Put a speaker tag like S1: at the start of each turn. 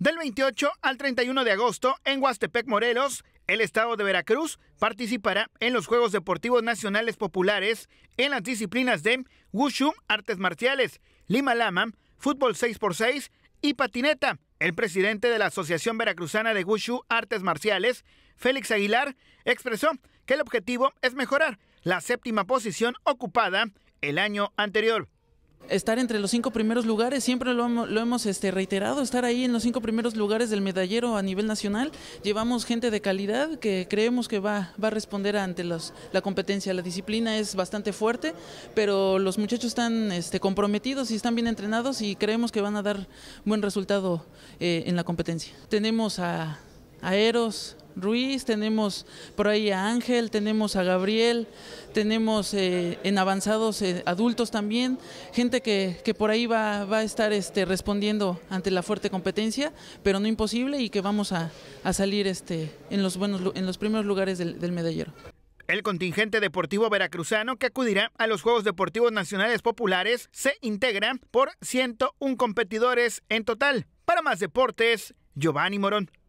S1: Del 28 al 31 de agosto, en Huastepec, Morelos, el estado de Veracruz participará en los Juegos Deportivos Nacionales Populares en las disciplinas de Wushu, artes marciales, Lima Lama, fútbol 6x6 y patineta. El presidente de la Asociación Veracruzana de Wushu Artes Marciales, Félix Aguilar, expresó que el objetivo es mejorar
S2: la séptima posición ocupada el año anterior estar entre los cinco primeros lugares, siempre lo, hemos este, reiterado, estar ahí en los cinco primeros lugares del medallero a nivel nacional. Llevamos gente de calidad que creemos que va, a responder ante la competencia. La disciplina es bastante fuerte, pero los muchachos están este, comprometidos y están bien entrenados y creemos que van a dar buen resultado eh, en la competencia. Tenemos a, a Eros, Ruiz, tenemos por ahí a Ángel, tenemos a Gabriel, tenemos eh, en avanzados eh, adultos también, gente que, por ahí va, va, a estar este, respondiendo ante la fuerte competencia, pero no imposible y que vamos a, salir este, en, los buenos, en los primeros lugares del, del medallero.
S1: El contingente deportivo veracruzano que acudirá a los Juegos Deportivos Nacionales Populares se integra por 101 competidores en total. Para más deportes, Giovanni Morón.